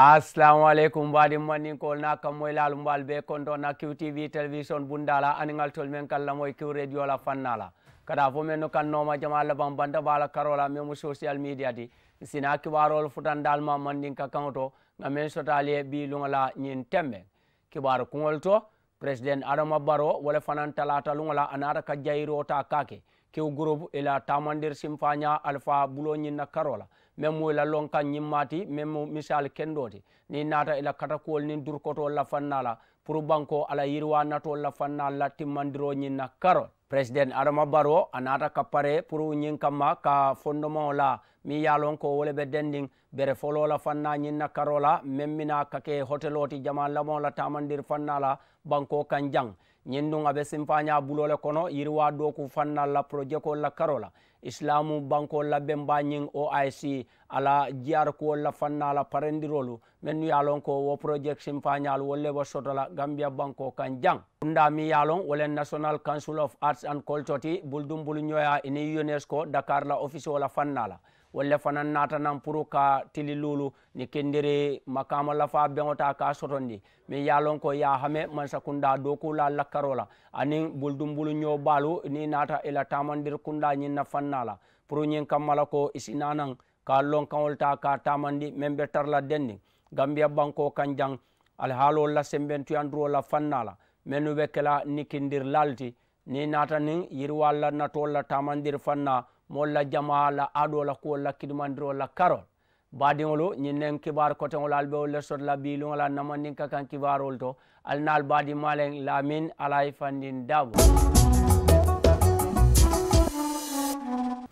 assalamu aleykum mbaɗi mannin ko naka moylal mbal be konto na qtv télévision bundala anigal tol men kallamoye q radio la fannala kada fo men no kannoma jama laban banda bala karola memo social media ti sina kibarol futandal ma mandin ka kanto ga men sotali e bi lugala ñin tembe kibar kuŋol to président adama baro wala fanan talata lugala anata ka jayirota kake kew groupe ila tamandir simfaña alpha bulo ñin na karola men mo la lonka nyimmati men mo kendo ti ni nata ila katakol niŋ durkoto la fanna la pour banko ala yirwa nato la fannala la timmandiro na karo president adama baro a anata kapare pour nyin kama ka fondement la min yalon ko wole ɓe dendin bere folola fanna ñinna karola memmina kake hotel oti jama lamola tamandir fannala banko kan jang ñindun aɓe simpaña bulole kono yirwa doku fannalla projet kolla karola islamu bankolla ɓe mbañin oic ala jiyar kuwolla fannala parendirolu mennu yalon ko wo projet simpañal wolleɓo sotola gambia banko kan jang ɗumɗa mi yalon wolen national council of arts and culture ti buldumbulu ñoya ini unesco dakar la office ola fannala walla fanan natanan pour ka tili lulu ni kendere makama lafa beŋo ta ka sotondi min ye lon ko ya hame mansa kunda dokula lakkarola anin buldumbulu ño balu ni nata ila tamandir kunda ñin na la pour ñin kammala ko isi isinanan ka lon ta ka tamandi meŋ be tarla denni gambiya banko kan jaŋ alhaalol la sembentuyanduro la fanna la mennu be kela ni nikindir lalti ni nata nin yiriwal la natol la tamandir fanna mo la jama la aɗo la kuwol la kidmandiro la karol baadiŋolu ñin nen kibar kotoŋolu al ɓe wol le sot la biluŋola namandin ka kan kibarol to al naal baadi maleŋ lamin alaye fandin dabo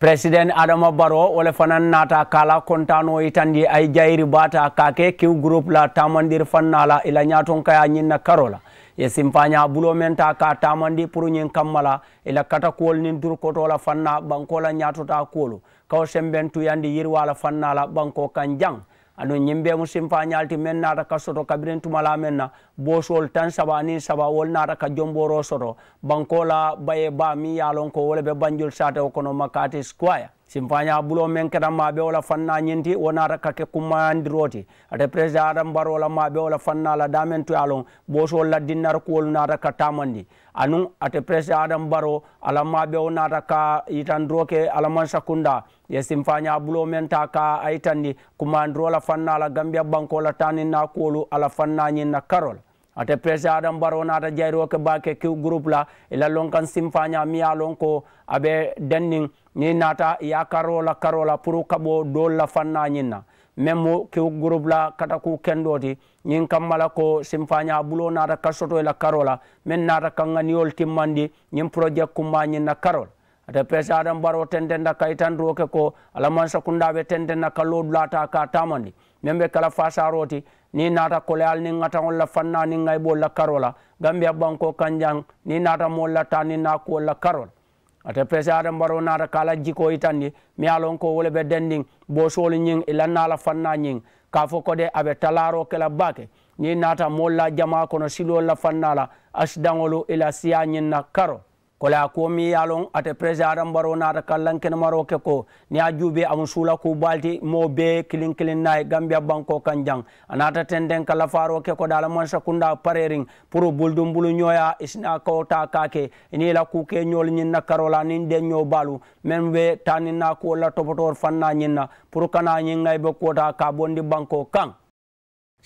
président adama baro wole fanan naata kala contan o itandi e ay jayiri baata kake kiw groupe la tamandir fannala ila ñaton kaya ñin na karola ye simfaña bulo men ta ka tamandi pour ñin kammala ila kata kuwol nin durkotola fanna banko bankola ñatota kuwolu kaw semben tuyandi yirwala fannala banko kan jang ano ñimbe mu simfañalti men nata ka soto kabirin tumala men na bosol tan saba ni saba wol nata ka jomboro soto banko la baye ba mi yalon ko wala be banjul sate o kono makati square simfanya bulo men kada maɓe ola fanna ñinti wonata kake kummayandiroti ate président adam bar ola maɓe ola fanna la damen tuyalon ɓoso laddinnata kuwolu nata ka tamandi anu ate président adam baro ala maɓe o nata ka yitandroke alaman sakunda ye simfanya bulo men ta ka ayitandi kumandrola fanna ala gambia bankola taninna kuwolu ala fanna ñinna karol ate presi adam baro nata jayro ke bake kiw groupe la ila lon simfanya miya ko abe denning ñin naata ya karola karola pour kaɓo dool la fanna ñin na même mo ke groupe la kata ku kendo ti ñin kammala ko simfaña bulo naata ka sotoy la karola min naata kanganiyol timmandi ñin projet kumma ñin na karol ata pes adam baro tentenda kaytan roke ko alamansakundaɓe tentenda ka lodulata ka tamandi min ɓe kala fasaro ti ni naata koleyal ni gatanol la fanna ni gayɓol la karola gambiya banko kanjang ni naata mol latta ni naakuwol la karol ate pese ada mbaro nata kala jiko itandi e mi alon ko wole ɓe dendin bosol ñing ilannala e fanna ñing ka fo kode aɓe talaro kela bake ni nata molla jama kono silol la fannala asdaŋolu ila siya ñinna karo kola ko mi yalon ate président baro nata kallanken maro ke ko ni a juube am suula ko balti mo be kilin kilin nay gambia banko kan anata tenden kala faro ke ko dala man sakunda parering pour buldum bulu nyoya isna ko ta kake ni la ku ke nyol ni na karola ni de nyo balu men be tanina ko la topotor fanna ni na pour kana ni ngay be ta ka bondi banko kan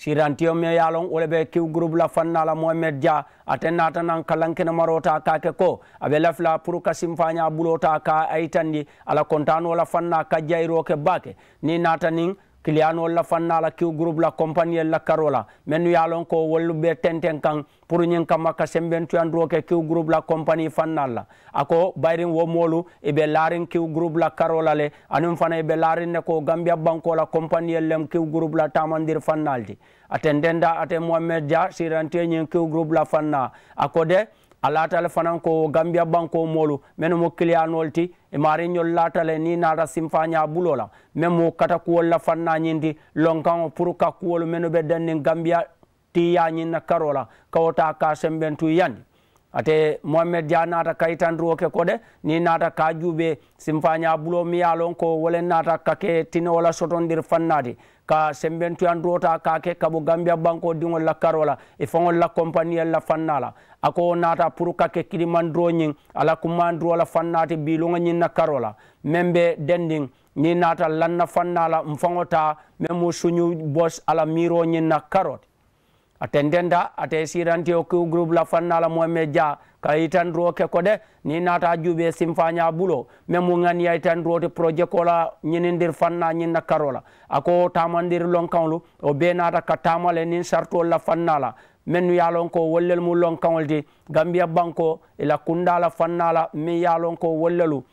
sirantio me ye lon wole be kiw groupe la fanna la mohamed dia atena nata nan na marota ka ke ko abe lafila pour ka simfaña bulota ka ayitandi ala kontano la fanna ka jayro ke bake ni nata nin kiliyanol la fanna la kiw groupe la compagnie la karola men ya ko wollu be tenten kan pour nyen kama ka semben tu andro ke kiw groupe la compagnie fanna la ako bayrin wo molu e be larin kiw groupe la karola le anum fana e be larin ne ko gambia banko la compagnie lem kiw groupe la tamandir fannaldi atendenda ate mohamed dia sirante nyen kiw groupe la fanna akode alatale fanankowo gambia bankomolu min mo kiliyanol ti imarinñol e latale ni nata simfa ña bulola min mo kata kuwol la fannañinti lonkano pour kakkuwolu min ɓe dennin gambia tiyañinna karola kawota kasem ɓen tu yandi ate mohamed dia nata kaytandiroke koɗe ni nata ka juuɓe simfa ña bulo miyalon ko wolen nata kake tinowola sotondir fannati ka sembentuyan dota ka ke kabo gambia banko dingol la karola e fangol la compagnie la fannala ako nata pour ka ke kilimandro nyin ala kumandro la fannati bilonga nyin na karola membe dending ni nata lanna fannala mfangota memo suñu boss ala miro nyin na karote atendenda ate sirantio ku groupe la fannala mohamed dia kayi tan duro keko de ni nata juuɓe simfaña bulo mais mo ganiyay tan duroti projet kola ñinindir fanna ñinna karola ako tamandir lonkanlu o be nata ka tamale nin sartol la fannala min yalon ko wollel mu lonkanol di gambia banko ila e kundala fannala min yalon ko wollelu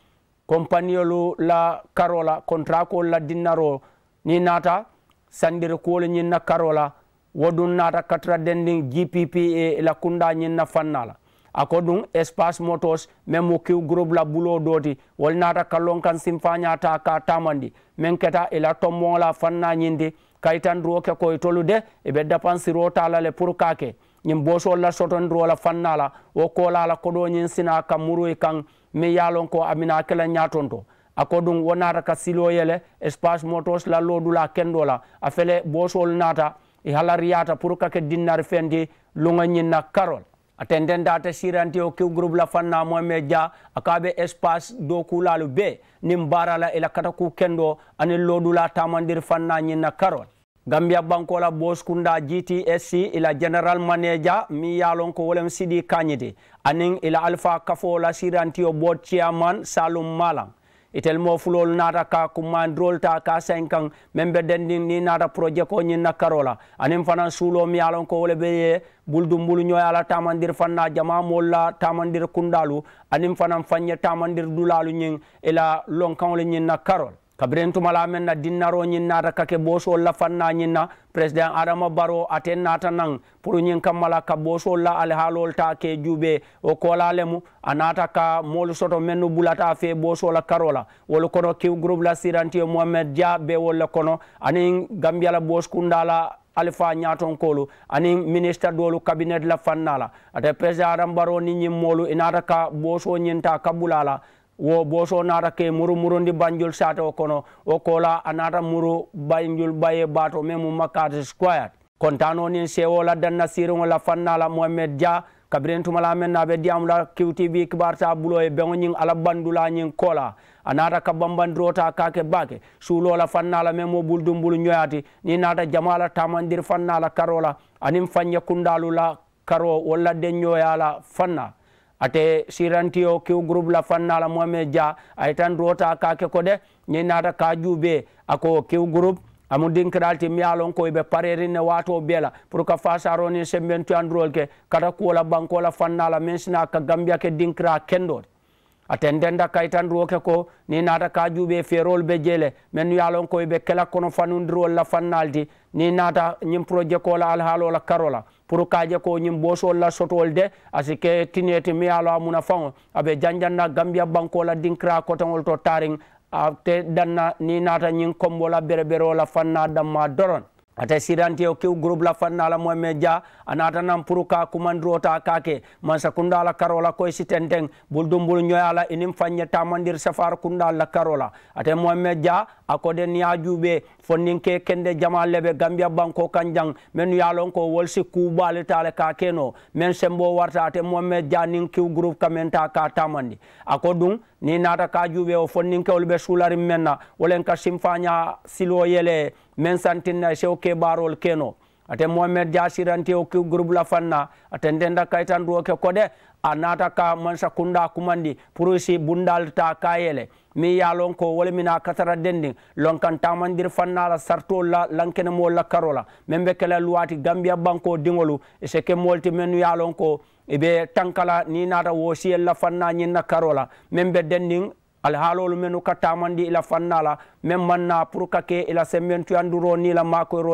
compagniolu la karola contrat kol la dinnaro ni nata sandir kuwolu ñinna karola woɗum naata katra den ndin gpp e la kunda ñinna fannala a ko ɗum espace motos min mo kiw groupe la bulo doti wol naata kallon kan simfañata ka tamandi min keta ila e tommola fanna ñindi kay tan roke koye tolude eɓe dépensiro talale pour kake ñin bosolla sotondirola fannala wo kolala koɗo ñin sina ka muroy kan min yalon ko amina kela ñatonto a ko ɗum wo naata ka siloyele espace motos lallodula kendola a fele bosol naata e halar yata pour kake dinnar fende luŋoñinna karol ate ndendata siranti o ke groupe la fanna moime dia akaɓe espace do kulalu be nin barala ila kata ku kendo ani loɗula tamandir fanna ñinna karol gambia bankola boskunda gtsc ila général manéja mi yalon ko wolem siɗi kañidi anin ila alpha kafola sirantio bot chiaman salum malan itel mofulol naata ka kummandirol ta ka sañ kan min be dendin ni naata projet ko ñin nakkarola anin fana suulo mi yalon ko wole ɓe ye buldumbulu ñoyala tamandir fanna jama molla tamandir kundalu anin fana fanñe tamandir dulalu ñin ila lonkaŋole ñin nakkarol kabiren tumala men na dinnaro ñinnata kake boosol la fanna ñinna président adama baro aten nata nan pour ñin kammala ka boosol la alhaalol ta ke jube o kolalemu a nata ka moolu soto men bulata fe boosola karola wolu kono ki groupe la sirantie mohamed dia be wolle kono anin gambiala boos kundala alpha ñatonkolu ani ministre dolu cabinet la fannala ate président adama baro ni ñin moolu inata ka booso ñinta kabulala wo boso nata ke muro murondi banjol sate o kono o kola a nata muro banjol baye bato mais mu makkate squire contano nin sewola danna sirogo la fannala mohamed dia kabirin tumala men naɓe diyamula qtv kibarta bulo e beŋo ñing ala bandula ñing kola a nata ka bambandirota kake bake suulola fannala mais mo buldumbulu ñoyati ni nata jamala tamandir fannala karola anin fanñe kundalula karo walla de ñoyala fannala ate sirantio kiw groupe la fannala mohamed dia ay tan rota kake ko de ñi naata ka juube ako kiw groupe amu dinkiral ti miyalon koye ɓe pareri ne wato beela pour que fasaro ni sembentuyandurol ke kata kuola bankola fannala min sina ka gambia ke dinkira kendode aten denda kay tan ruoke ko ni naata ka juuɓe ferol ɓe jeele min yalon koye ɓe kela kono fanudirol la fannal ti ni naata ñin projet kola alhaalola karola pour kaje ko ñin boosolla sotol de asike tineti miyalo amuna fao aɓe janjanna gambia bankola dinkra kotagol to tarin a te danna ni nata ñin kombola bereberola fanna damma doron ata siranti o kew groupe la fannala mohamed dia a natanan pour ka kumandirota kake mansa kundala karola koye sitenten bol dumbol ñoyala enin fanñe tamandir safar kundal la karola ate mohamed dia akode niyajuɓe fonnin ke kende jama leɓe gambia banko kan jang min yalon ko wolsi kuɓaletale kakeno min sembo warta ate mohamed dia nin kew groupe kamenta ka tamandi ako ɗum ni nata kajuɓe o fonninkewol ɓe suularin men na wolen ka simfaña silo yele men santinna e sew keɓarol keno ate mohamed jasirante o ke groupe la fanna ate ndenda kaytan ke kode a naata ka mansa kunda kumandi pour si bundal ta kayele mi ya lon ko wala mina dendiŋ dendin lon kan tamandir fanna la sarto la lankene mo la karola membe kala luwati gambia banko dingolu se ke molti men ya lon ko ibe tankala ni nata wosiyel la fanna nyinna karola membe dendin haal'olu menu ka tamandi ila fanna la men manna pour ka ke ila semmentuyanduro ni la makoyro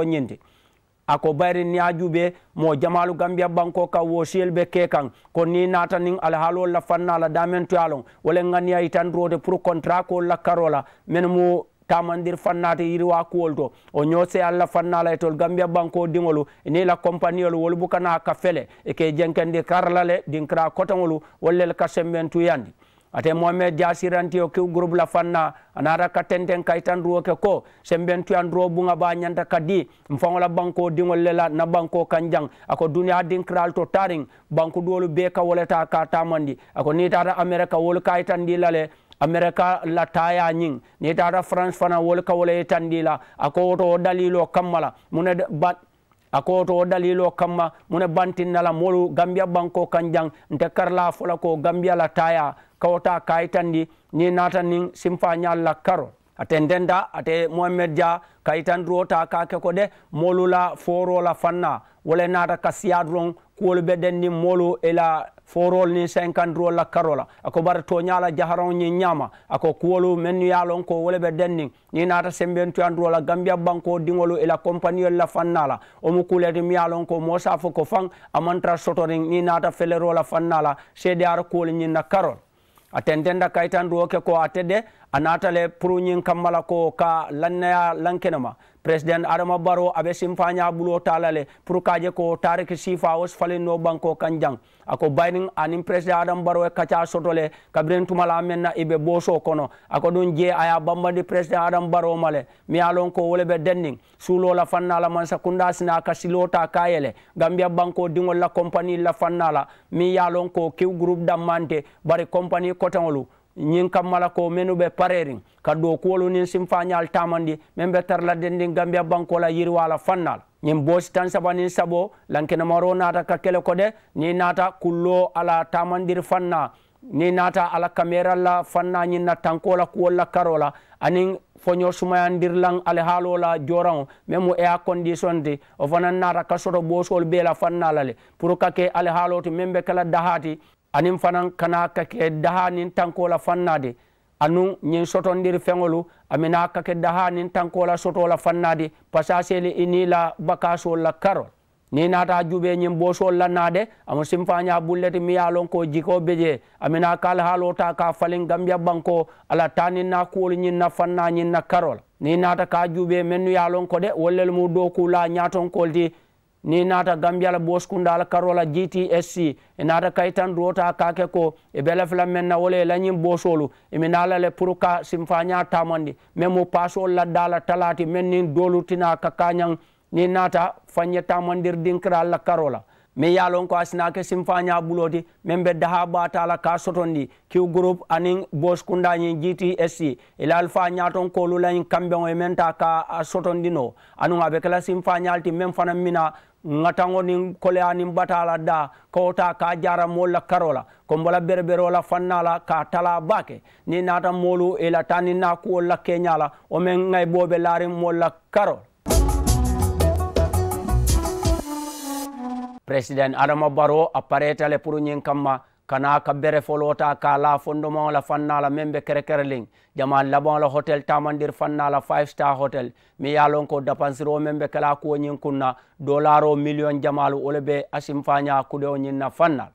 ako bayri niajuɓe mo jamalu gambia banko kan wo sel ɓe ke kan ko ni nata nin alhaalo la fannala damen toyalon wolen ganniya yi tan rode pour contrat ko lakkarola men mo tamandir fannata yirwa kuwol to o ñoose allah fannala e tol gambia banko diŋolu ni la compagniol wolu bukana ka fele e ke jenkendi karlale din kra kotaŋolu wollel ka semmen tuyandi ate mohamed jasirantiyo kiw groupe la fanna anara ka tenten kaytanduwo ke ko semben tuyanduwo bunga ba ñanta ka di mfaŋola banko diŋol le la na banko kan jaŋ ako duniya dinkiral to tariŋ banku duwolu bee ka woleta ka tamandi ako ni tata amerika wolu kayitandi la le amerika la taya ñiŋ ni tata france fana wolu ka wole yitandi la ako woto wo dalilo kamma la mune ba a koto dalilo kamma mune bantinnala molu gambia banko kan jang nte karla fola ko gambia la taya kawota kayitandi ni natanni simfa ñal la karo ate ndenda ate mohamed dia kayitandiro ta kake ko de molula forola fanna wole nata ka siyadron kuwol ɓe den ni molo ela forol ni cinquante rola karola ako bara to ñala jaharan ñi ñama ako kuwolu men yalon ko wole ɓe den ni ni nata sembien tuyan rola gambia banko dingolu ela compagnie ol la fannala omo kuulede mi yalon ko mosa fo ko fan amantra sotorin ni nata felerola fannala cdar kuwol ñinna karol a tentenda kaytan ruoke ko a tedde a natale pour ñin kammala ko ka lanneya lankenema président adama baro aɓe simfaña ɓulo talale pour kaje ko tariki sifa os falinno banko kan jang ako bayning anin président adama baro e kaca sotole kabirin tumala menna iɓe boso kono ako ɗum je aya bambandi président adama baro male mi yalon ko woleɓe dennin suulola fannala mansa kunda sina ka silota kayele gambia banko dingol la compagnie la fannala mi yalon ko kiw groupe dammante bari compagnie cotenolu ñiŋ kammala ko menu be pareriŋ ka dookuwolu niŋ sinfañaal tamandi meŋ be tara la dendiŋ gambia banko la yiriwa la fanna la ñiŋ boosi tan saba niŋ sabo lankenemaro naata ka kele ko de niŋ naata kulloo ala tamandir fanna ni naata ala kamera la fanna ñiŋ na tanko la kuwol la karo la aniŋ foño sumayandir lan alihaalo la joraŋo meŋ mu a condition ti o fanaŋ naata ka soto boosolu bee la fanna la le pour ka ke alihaalo ti meŋ be kela dahaati anin fanan kana kake dahanin tankola fannade anun ñin sotondiri feŋolu amina kake dahanin tankola sotola fannade pasa seli inila bakasol la karol ni nata juɓe ñin bosol la nade amo simfaña bulleti mi yalon ko jiko beje amina kal halo ta ka falin gambia banko ala tanin na kuwolu ñin na fanna ñin na karol ni nata ka juɓe mennu yalon ko de wollel mu dokula ñaton kolti ni naata gambiala boskundala karola gtsc e naata kaytan rota kake ko e bele fla men na wole e lañin bosolu emi naalale pour ka simfaña tamandi même paso laddala talati men nin dolurtina ka kañan ni naata fanñe tamandir dinkiralla karola mi yalon ko a sinake simfaña ɓuloti min ɓe daha ɓatala ka sotondi ki groupe anin boskundañin gtsc ilal fa ñaton kolu lañ kamɓe o e, e menta ka sotondino anu aɓe kala simfañalti min fana mina ŋataŋo niŋ koleya niŋ bata la da kawota ka jara moolu la karo la kombola berebero la fanna la ka tala ba ke niŋ naata moolu i e la ta niŋ naa kuwolu la keeña la wo meŋ ŋay boo be laariŋ moolu la karo président adama baro a pareeta le pour ñiŋ kam ma kana ka bere folota ka la fondo mawla fannala membe kerekere ling jama labola hotel tamandir fannala 5 star hotel mi yalon ko dapansiro membe kala kuwo ñin kunna dollar o million jamalu ole be asim faña kude o ñinna fannal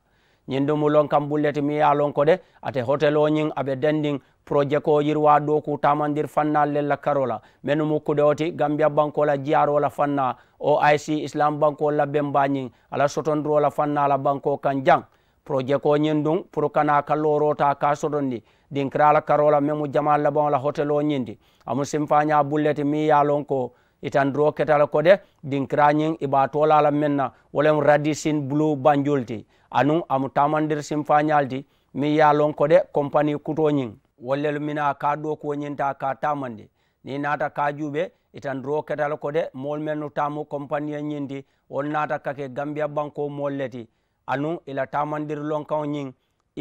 ñin dumu lon kam bulleti mi yalon ko de ate hotel o ñin aɓe dendin projet ko yirwa doku tamandir fannal lella karola men mu kude oti gambia bankola jiyarola fanna o ic islam banko labbe mbañin ala sotondirola fannala banko kan jang projet ko ñindun pour kana ka lorota ka soɗon ndi ɗin kirala karola memu jamal labonla hôtel o ñindi amu simfaña bullete mi yalon ko itan duro ketala kode ɗin kira ñin iɓa tolala menna wolem radicin blue banjulti anu amu tamandir simfañalti mi yalon kode compagnie kuto ñin wollel mina ka ɗo ko ñinta ka tamandi ni nata ka juuɓe itan duro ketala kode mol mennu tamu compagnie ñindi won nata kake gambia banko molleti anu ila tamandir lon ñiŋ i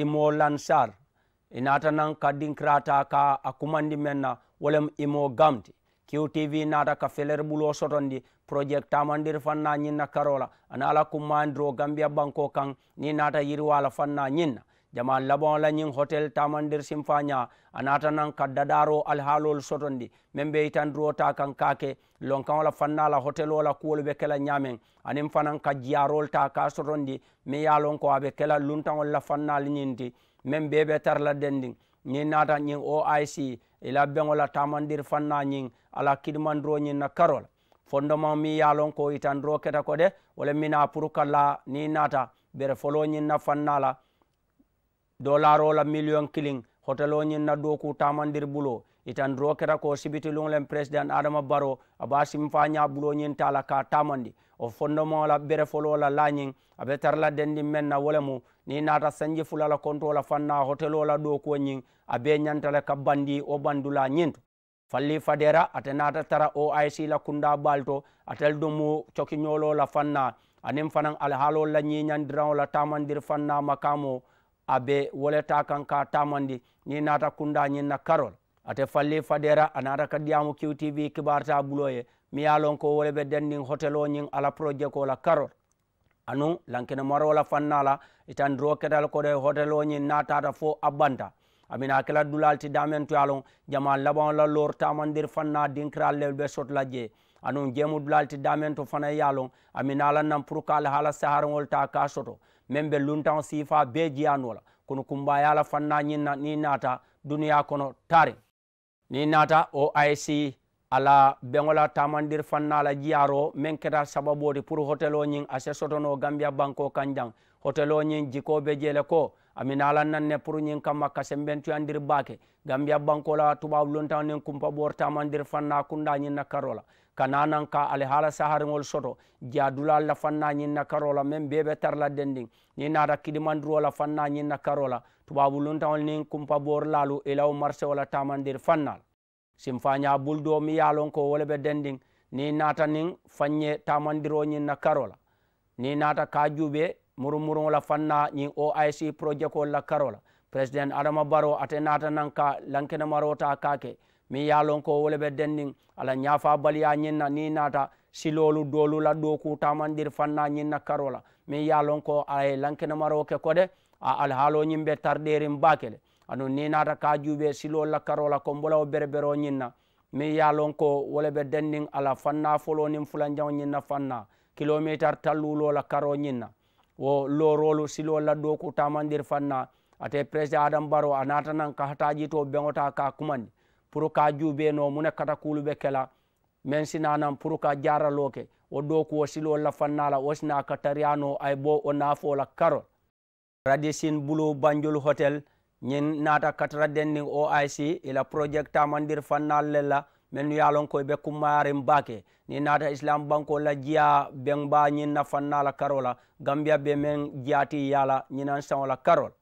imo lansar i naata naŋ ka dinkirata ka a kumandi meŋ na wo lem gamti qtv nata ka feler bulo sotondi project tamandir fanna ñiŋ na karo la ana ala kummandiro gambia banko kan ni nata yiriwa la fanna ñiŋ jama labon lañin hôtel tamandir simfagna a nata nan ka dadaro alhaalol sotondi min ɓe yitan duro ta kan kake lonkanwola fannala hôtel wola kuwol ɓe kela ñamen anin fanan ka jiyarol ta ka sotondi min yalon ko aɓe kela luntanwolla fannali ñinti min beɓe tarladden ndi ñin nata ñin oic ila beŋola tamandir fanna ñin ala kidmanduro ñin na karol fondoma mi yalon ko yitan duro keta ko de wala mina pour kalla ni nata ɓere folo ñin na fannala dolarola million kiling hotelo ñinna doku tamandir bulo itan rokera ko sibiti lunglen président adama baro aba simfaña bulo ñin tala ka tamandi o fondomola ɓere folola lañin aɓe tarla dendin men na wolemu ni nata sañji fulala kontola fanna hotelola doku ñin aɓe ñantale ka bandi o bandula ñinto falli fadera ate nata tara oic la kunda balto atel dumu cokiñolola fanna anin fanan alhaalol la ñiñandiranola tamandir fanna makamo abe woleta kan ka tamandi ni nata kunda ñinna karol ate falli fadera a nata ka ɗiyamo qtv kibarta ɓuloye mi yalon ko woleɓe dendin hotel o ñin ala projet ko la karol anu lankine marola fannala itan dro ketal koɗo hotel o ñin natata fo abbanta amina kela dulalti damen toyalon jama laban la lor tamandir fanna dinkiral lel ɓe sotla je anu jemu dulalti damen to fana yalon aminalan nan pour kaal hala saharogol ta ka soto min ɓe luntan sifa be jiyanola kono kumba yala fanna ñinna ni nata duniya kono tare ni nata o ic ala beŋola tamandir fanna la jiyaro min keta sababode pour hôtel o ñin ase sotono gambia banque o kan jang hôtel o ñin jikoɓe jele ko amin ala nanne pour ñin kamma kasemben tuyandir baake gambia banque o la tubabu luntan nin kumpa ɓor tamandir fanna kunda ñinna karola kananan ka alihala saharigol soto ja dula la fanna ñinna karola men beɓe tarla dendin ni nata kidimandirola fanna ñinna karola tubabu luntaol nin kumpa bor lalu ilaw marché wala tamandir fannal simfaña buldo mi yalon ko wolɓe dendin ni nata nin fanñe tamandiro ñinna karola ni nata ka juɓe murumurola fanna ñin oic projet kol la karola président adama baro ate nata nan ka lankenemarota kake min yalon ko wole ɓe dennin ala ñafa baliya ñinna ni nata silolu dolula ɗo kutamanɗir fanna ñinna karola min yalon ko aye lankenemaroke koɗe a alhaaloñimɓe tarɗerin bakele anu ni nata ka juuɓe silolla karola ko bolawo berebero ñinna min yalon ko wole ɓe dennin ala fanna folonin fulanjaw ñinna fanna kilométre tallulola karo ñinna wo lorolu silolla ɗo kutamanɗir fanna ate président adam baro a natanan ka hataji to ɓeŋota ka kumandi pour ka juube no mune kata kuluɓe kela min sinanan pour ka jaraloke o ɗo ko wo silo lafannala wo sina ka tariyano ay bo o nafola karol radisin bulu banjol hotel ñin nata katara dendin oic ila e projet tamandir fannal lella min nu yalon koye ɓe kummayarin bake ni nata islam banko la jiya ɓen ba ñin na fannala karola gambia ɓe min jiyati yala ñinan sawola karol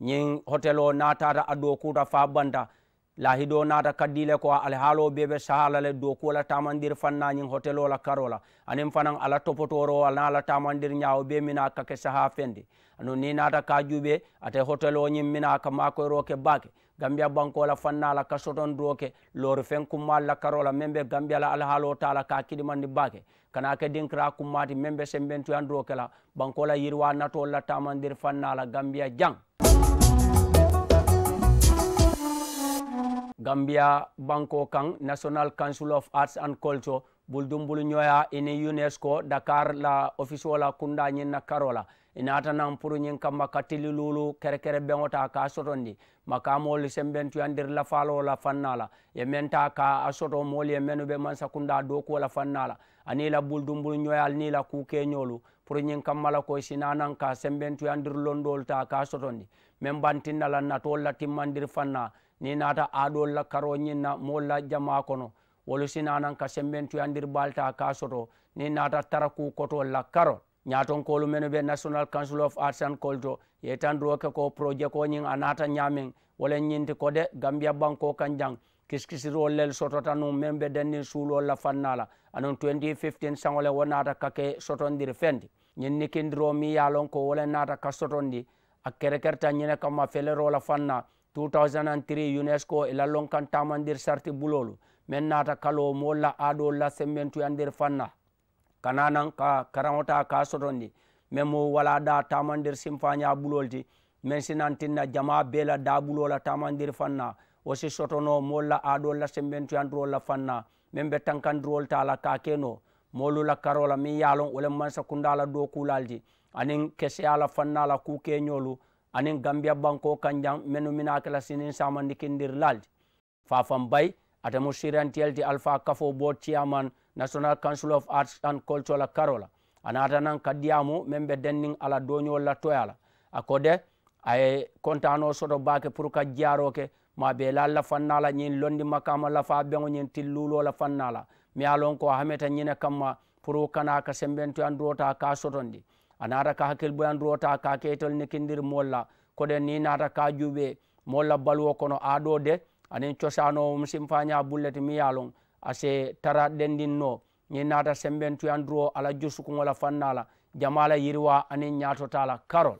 ñin hotel o natata ado kuta fa banta lahido nata kaddile ko a alhaalo beɓe sahalale dow kuola tamandir fannañin hotel ola karola anin fanan ala topotoro o ana ala tamandir ñawo ɓe mina kake saha fende ano ni nata kajuɓe ate hotel oñin mina ka makoyroke bake gambia bankola fannala ka soton doke lor fen kummalla karola membe gambiala alhaalo tala ka kiɗimandi bake kana ke dinkira kummati membe sembentuyan dokela bankola yirwa natolla tamandir fannala gambia jang gambia banko kan national council of arts and culture buldumbulu ñoya ine unesco dakar la office wola kunda ñin na karola ina atanan pour ñin kamma kattili lulu kere kere beŋota ka sotondi maka moolu sembentuyandir lafalo la fannala ye menta ka a soto moolu ye menu ɓe mansa kunda dokuwo la fannala ani la buldumbulu ñoyal ni la kukeñolu pour ñin kammala ko sinanan ka sembentuyandir londolu ta ka sotondi men bantinnalan natool la timmandir fanna ni nata aɗol la karo ñinna molla jama kono wolu sinanan ka sembentuyandir balta ka soto ni nata taraku koto la karo ñaton kolu menu ɓe national council of arts and culto ye tan roke ko projet koñin a nata ñamen wolen ñinti kode gambia banko kan jang kiskisirol lel sotota num men ɓe dennin suulol la fannala anum 2015 sangole wo nata kake sotondir fendi ñinnikindiro mi yalon ko wolen nata ka sotondi a kerekerta ñine kamma felerola fanna 2003 unesco ila e lonkan tama sarti bulolu men nata kalo la aɗo la sembentuya nder fanna kananan ka karaŋota ka sotondi min mo wala da tama nder simfaña bulol ti min sinantinna jama bela da bulola tama nder fanna wosi sotono la aɗo la sembentuyandirol la fanna min be tankandirol tala ka keno molu la karola min yalon wolen mansa kundala do kulalti anin keseyala fanna la kukeñolu anin gambia banko kanjan menu minakla sinin samandi kindir laldi fafan bay atamu sirantiyelti alpha kafo bord chiaman national council of arts and cultural carola anatanan kaddiyamu men ɓe dennin ala doñol latoyala akode ay contano soto bake pour ka jaroke ma ɓe lalla fannala ñin londi makama lafa ɓego ñin tillulola fannala mi alon ko hameta ñine kamma pour kana ka sembentoyan dota ka sotondi a nata ka hakkil ɓoyan rota ka ketol ni kindir molla koɗen ni nata ka juɓe molla balwo kono aɗo de anin cosanowo musim faña bullete miyalon ase tara ɗendinno ni nata semben tuyan duro ala jusukugola fannala jamala yiriwa anin ñatotala karol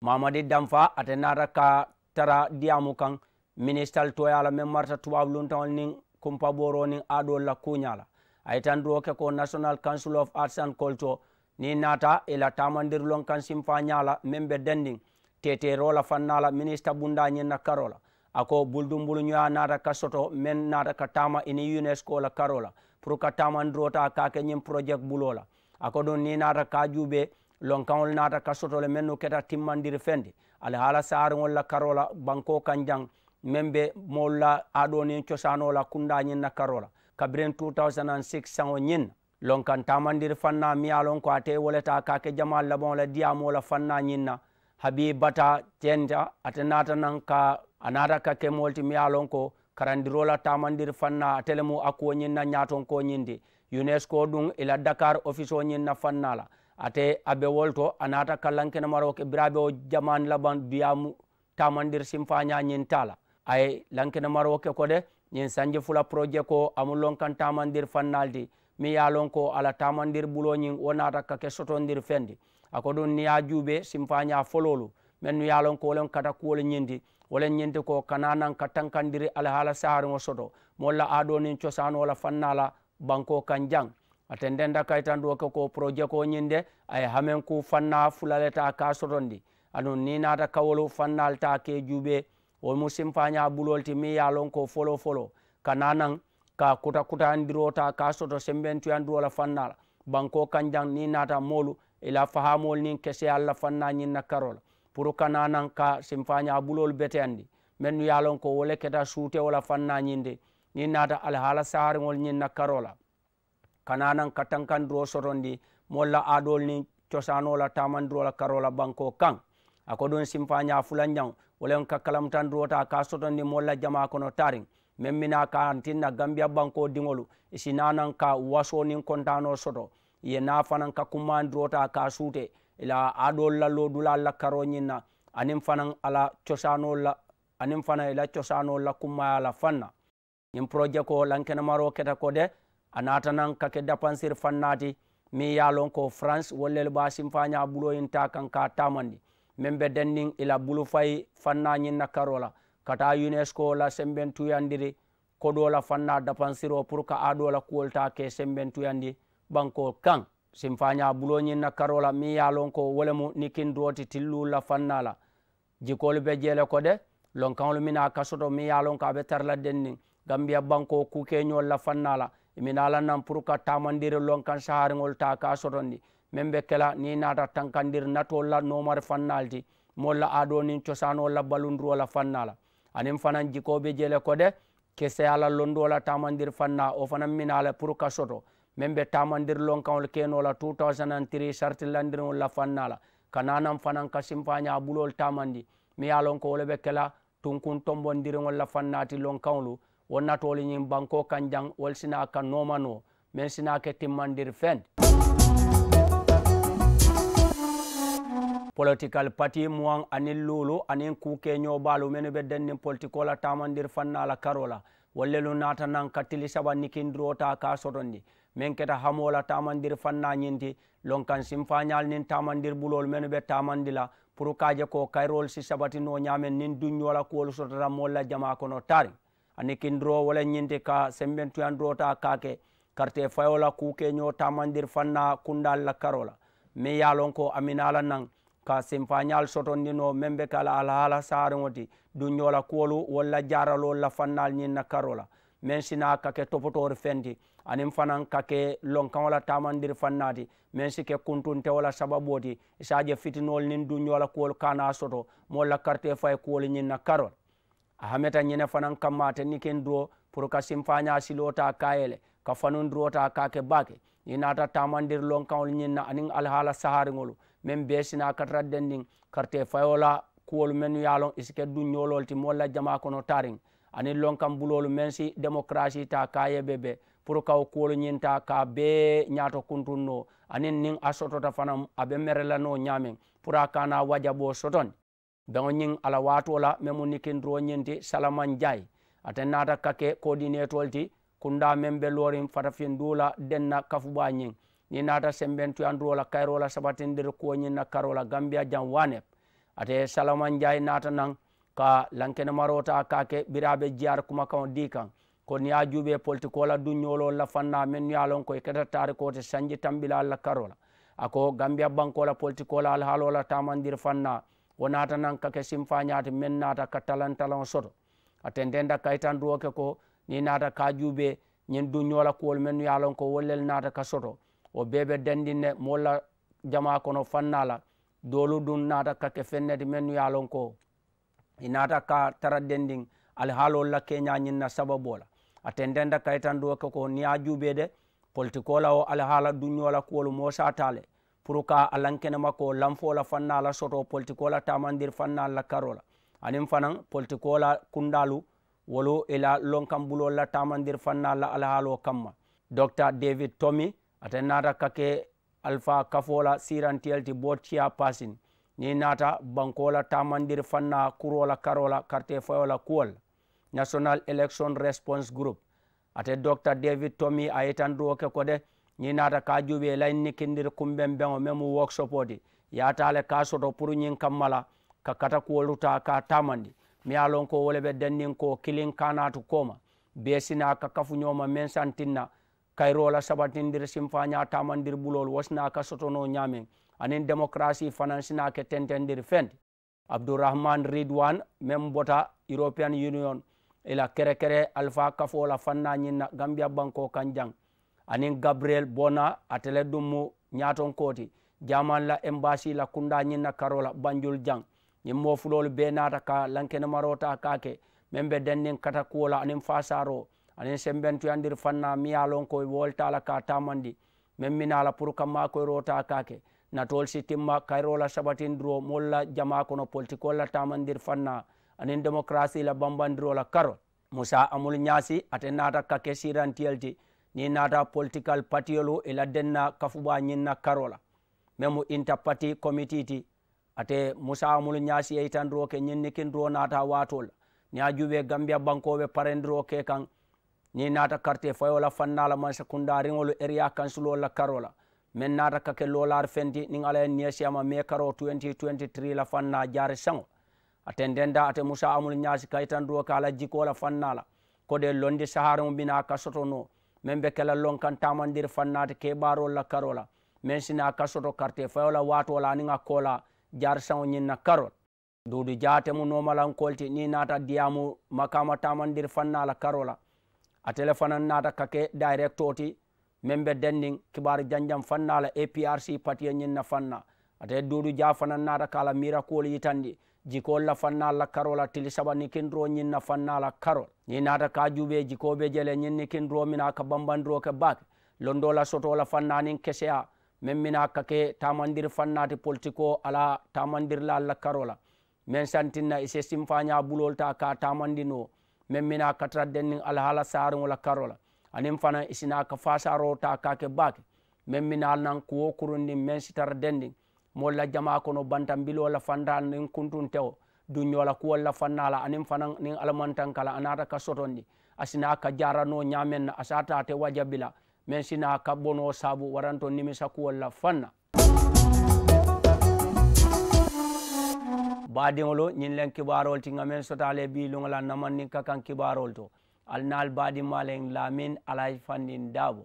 mamadi danfa ate nata ka tara diyamu kan ministal toyala min marta tubabu luntawol nin kumpaboro nin aɗo la kuñala ayitan duro ke ko national council of arts and culture ni nata ila e tamandirlon kan simfa ñala men be dendin teterola fannala minista bunda ñinna karola ako buldumbulu ñoya nata kasoto men nata ka tama ini unesco la karola pour ka tamandrota kake ñin project bulola ako ɗum ni nata ka juuɓe lonkaŋol nata ka sotole men keta timmandir fendi hala saariŋol la karola banko kanjang jaŋ meŋ be moolu la aɗo niŋ cosanola kundañiŋ karola kabirin 2006 saŋo ñiŋ lon kan tamandiri fanna mi alon ko ate woleta kake jamal labon la diyamo la fanna nyinna habi bata tenta ate nata nan ka anata kake molti mi alon ko karandirola tamandir fanna atelemu akuwo nyinna nyaton ko nyindi unesco ɗum ila dakar office o ñinna fannala ate aɓe wolto anata kallankene maro ke biraɓe o jaman laban duyamu tamandir simfaña ñin tala ay lankene maro ke kode ñin sanje fula projet ko amulon kan tamandir fannaldi mi yalon ko ala tamandir buloñin wo nataka ke sotondir fendi ako ɗum niya juuɓe simfaña fololu min nu yalon ko wolen kata kuwol ñindi wolen ñindi ko kananan ka tankandiri alhaala saharigo soto molla aɗo nin cosan wola fannala banko kan jang ate ndenda kay tan ɗoke ko projet ko ñinde aye hamen ku fanna fulaleta ka sotondi anum ni nata kawol fannal ta ke juuɓe womu simfaña bulolti mi yalon ko folo folo kananan ka kuta kuta andirota ka soto sembentuyandirola fannala banko kanjang ni nata molu ila fahamol nin kese alla fanna ñinna karola pour kananan ka simfaña bulol bete andi men yalon ko wole keta suute wala fanna ñinde ni nata alhaala saariŋol ñinna karola kananan nan ka tankandiro sotondi molla adol ni cosanola tamandirola karola banko kan ako ɗon simfaña fulanjaŋ wolen ka ta ka sotondi molla jama kono tariŋ min mina ka antinna gambia banko diŋolu isinanan ka wasonin kontano soto ye na fanan ka kumandirota ka suute ila aɗo lallodula la karo ñinna anin fanan ala cosano la anin fana ila cosano la kummaya la fanna ñin proje ko lankenemaro keta ko de a natanan kake dépensir fannati min ya lon ko france wollel ɓa simfaña ɓuloyinta kan ka tamandi min ɓe dennin ila bulu fayi fanna ñinna karola kata unesco la semben tuyandire koɗola fanna dapansiro pour ka aɗola kuwolta ke semben tuyandi ɓanko kan simfaña buloñinna karola mi yalon ko wolemu ni kin droti tillula fannala jikolu be jeele ko de lonkanlu mina kasoto mi yalon ko aɓe tarla denni gambiya banko kukeñol la fannala mina lannan pour ka tamandire lonkan saharigol ta ka sotondi min ɓe kela ni nata tankandir natolla nomare fannalti molla aɗo nin cosanolla balundurola fannala anin fanan jikobe jele kode kese ala londola tamandir fanna o fanan minala ala pour ka soto men be tamandir lonkaŋol kenola 2003 sartilandirŋol la fannala kananan fanan ka bulol tamandi mi ye lon ko be kela tunkun tombondiriŋol la fannati lonkaŋolu wo natolu banko kan jaŋ wol sina ka nomano men sina ke timmandiri feŋ political pati moan anin lolo anin kuke ñobalo mene ɓe dennin politicola tamandir fannala karola walle lu nata nan kattili saba nikindirota ka sotondi min keta hamola tamandir fannañinti lonkan sim fañal nin tamandir ɓulol mene ɓe tamandila pour kaje ko kayrol si sabatino ñamen nin duñola kuwol sotata molla jama kono tari anikindiro wole ñinti ka semben tuyandirota kake karte fayola kuke ño tamandir fanna kundal la karola min yalon ko aminala nan ka sinfañal sotondino men be kala alhala saareŋo ti duñola kuwolu walla jaralol la fannal ñiŋ na karola men sina ka ke topotori fenti anin fanan ka ke lonkaŋo la tamandiri fannati men si ke kuntuntewo la sababuo ti isaje fitinol nin duñola kuwolu kana soto moolu la karte faye kuwolu ñiŋ na karola ahameta ñine fanan kamma te nikin duro pour ka simfaña silota kayele ka fanun durota ka ke bake i nata tamandir lonkaŋol ñiŋ na aniŋ alhala sahariŋolu min besina katraden ndin karte fayola kuwolu men yalon isike du ñolol ti molla jama kono tarin ani lon kam bulolu men si démocratie ta ka yeɓe ɓe pour kaw kuwolu ñinta ka be ñato kuntun no anin nin a sotota fanam aɓe merelano ñamen pour a kana waja ɓo soton ɓeo ñin ala watola memu nikindiro ñinti salaman diay aten nata kake kodinetol ti kunda men ɓe lorin fatafin duula denna kafuɓa ñin ni naata semben tuyandurola kayrola sabatin nder kuwoñinna karola gambia jan waneb ate salaman diay naata nan ka lankene marota kake ɓiraɓe jiyar kuma kao di kan ko ni a juuɓe politique ola duñolo lafanna men nuyalon koye ketatari kote sañdji tamɓila allah karola ako gambia bankola politique ola alhaalola tamandir fanna wo naata nan kake simfañaate men naata ka talantalan soto ate ndenda kaytandurooke ko ni naata ka juuɓe ñin duñola kuwol men nuyalon ko wollel naata ka soto o beɓe dandine molla jama kono fannala dolu ɗum naata kake fennede men yalon ko i naata ka tara dendin alhaalol la keñañinna sababu ola aten denda kaytan ɗo ke ko niya juɓede politicola o alhaala duñola kuwol mosatale pour ka alankene makko lanfola fannala soto politicola tamandir fannal la karola anin fanan politicola kundalu wolu ila lonkam bulol la tamandir fannal la alhaalo kamma docteur david tommy ata nata kake alpha kafola sirantiyalti botia pasin ni nata bankola tamandir fanna kurola karola karte fayola kuwol national election response group ate docteur david tommy a yitan duwo ke kode ni nata ka juuɓi e layni kindir kumben beŋo memu workshop odi yatale ka soto pour ñin kammala ka kata kuwoluta ka tamandi mi alon ko wole ɓe dennin ko kilin kanatu koma besina ka kafuñoma men santinna kayrola sabatindir simfaña tamandir ɓulol wasnaka sotono ñamen anin démocratie fanansinake tentendir fende abdourahmane ridwan même bota european union ila kere kere alpha kafola fannañinna gambia banko kan jang anin gabriel bona atele ɗummu ñaton koti jamanla embassi la kundañinna karola banjul jang ñin mofulol be nata ka lankenemarota kake men ɓe dennin katakuwola anin fasaro o aɗen sembentoya ndir fanna mi yalon koye woltala ka tamandi min minala pour kamma koye rota kake natol si timma kayrola saɓatindiro molla jama kono politique olla tamandir fanna anin démocratie la bambandirola karo moussa amoul ñasi ate nata kake sirantiyelti ni nata political patiyolu ila e denna kafuɓa ñinna karola même inta pati comité ti ate moussa amoul ñasi yeytandiro ke ñinni kindiro nata watol ni a juuɓe gambia bankoɓe parendiro ke kan ni nata karte fayo la fanna la mansa kunda ringolu area council la karola men nata ka ke lolar fendi ning ala ni siama me karo 2023 la fanna jare sango atendenda ate musa amul nyasi kaitan do kala jiko la fanna la ko de londi saharum bina kasoto no men be kala lonkan tamandir fannate ke baro la karola men sina kasoto karte fayo la wato la ninga kola jare sango nyinna karol dudu jate mu nomalan kolti ni nata diamu makama tamandir fanna la karola a téléphone nata kake direct oti min ɓe dennin kibaru janjam fannala e prc patiya ñinna fanna ate duuɗu dia fana nata kala mirakoli yitandi jikolla fannala karola tili saba ni kinro ñinna fannala karol ni nata ka juuɓe jikoɓe jele ñinni kinro mina ka bambandiro ke bake londola sotola fannanin keseya min mina kake tamandir fannati politique o ala tamandirla allah karola min santinna e sestim faña bulol ta ka tamandino men mina katara denniŋ alhala saarin wala karo la fana isina sina ka fasaro ta ka ke baake meŋ mina al naŋ kuwo kurundiŋ meŋ sitara dendiŋ moolu la jamaa kono bantambiloo la nin kuntun kuntuntewo duñoo la kuwol la fanna la aniŋ ni niŋ alamantanka kala anata ka sotondi a ka jara no nyamen a sa wajabila men sina ka bono sabu waranto nimisa kuwol la fanna baadiŋolu ñiŋ leŋ kibaarolu ti ŋa meŋ sota le bii luŋo la namanniŋ ka kaŋ kibaarolu to ali naal baadimma leŋ laamin ala ye fandiŋ daabo